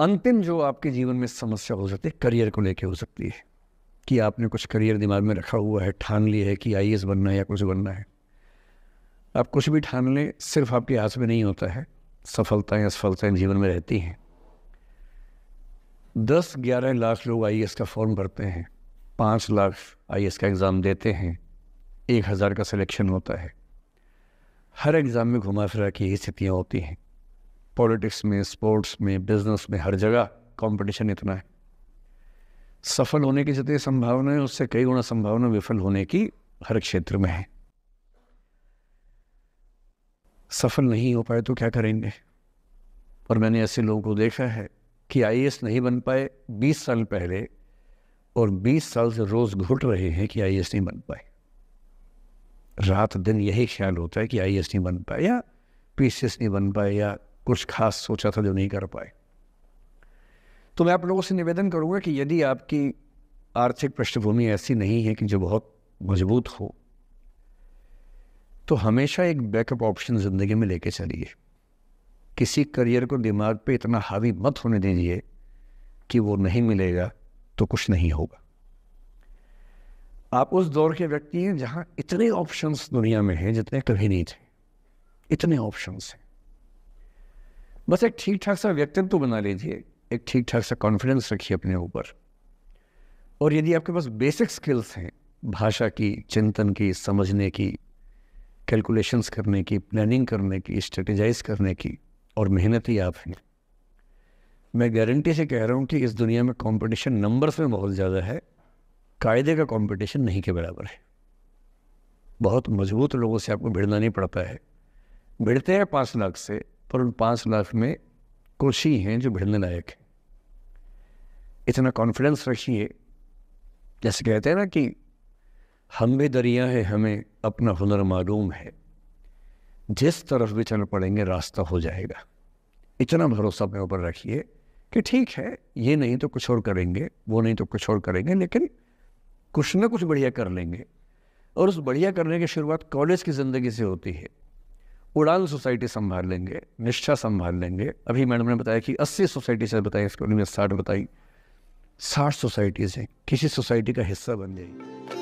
अंतिम जो आपके जीवन में समस्या हो सकती है करियर को लेके हो सकती है कि आपने कुछ करियर दिमाग में रखा हुआ है ठान लिया है कि आई बनना है या कुछ बनना है आप कुछ भी ठान लें सिर्फ आपके हाथ में नहीं होता है सफलताएं असफलताएं जीवन में रहती हैं दस ग्यारह लाख लोग आई का फॉर्म भरते हैं पाँच लाख आई का एग्ज़ाम देते हैं एक हज़ार का सिलेक्शन होता है हर एग्ज़ाम में घुमा फिरा की स्थितियाँ होती हैं पॉलिटिक्स में स्पोर्ट्स में बिजनेस में हर जगह कंपटीशन इतना है सफल होने की जितनी संभावना है उससे कई गुना संभावना विफल होने की हर क्षेत्र में है सफल नहीं हो पाए तो क्या करेंगे और मैंने ऐसे लोगों को देखा है कि आई नहीं बन पाए 20 साल पहले और 20 साल से रोज़ घुट रहे हैं कि आई नहीं बन पाए रात दिन यही ख्याल होता है कि आई नहीं बन पाए या पी नहीं बन पाए या कुछ खास सोचा था जो नहीं कर पाए तो मैं आप लोगों से निवेदन करूंगा कि यदि आपकी आर्थिक पृष्ठभूमि ऐसी नहीं है कि जो बहुत मजबूत हो तो हमेशा एक बैकअप ऑप्शन ज़िंदगी में लेके चलिए किसी करियर को दिमाग पे इतना हावी मत होने दीजिए कि वो नहीं मिलेगा तो कुछ नहीं होगा आप उस दौर के व्यक्ति हैं जहां इतने ऑप्शंस दुनिया में हैं जितने कभी नहीं थे इतने ऑप्शंस हैं बस एक ठीक ठाक सा व्यक्तित्व बना लीजिए एक ठीक ठाक सा कॉन्फिडेंस रखिए अपने ऊपर और यदि आपके पास बेसिक स्किल्स हैं भाषा की चिंतन की समझने की कैलकुलेशंस करने की प्लानिंग करने की स्ट्रेटेजाइज करने की और मेहनत ही आप हैं मैं गारंटी से कह रहा हूँ कि इस दुनिया में कंपटीशन नंबर्स में बहुत ज़्यादा है कायदे का कंपटीशन नहीं के बराबर है बहुत मजबूत लोगों से आपको भिड़ना नहीं पड़ता है भिड़ते हैं पाँच लाख से पर उन पाँच लाख में कुछ ही हैं जो भिड़ने लायक हैं इतना कॉन्फिडेंस रखिए जैसे कहते हैं ना कि हम भी दरिया है हमें अपना हुनर मालूम है जिस तरफ भी चल पड़ेंगे रास्ता हो जाएगा इतना भरोसा अपने ऊपर रखिए कि ठीक है ये नहीं तो कुछ और करेंगे वो नहीं तो कुछ और करेंगे लेकिन कुछ ना कुछ बढ़िया कर लेंगे और उस बढ़िया करने की शुरुआत कॉलेज की ज़िंदगी से होती है उड़ान सोसाइटी संभाल लेंगे निष्ठा संभाल लेंगे अभी मैडम ने बताया कि अस्सी से बताई इसको साठ बताई साठ सोसाइटीज़ हैं किसी सोसाइटी का हिस्सा बन जाएगी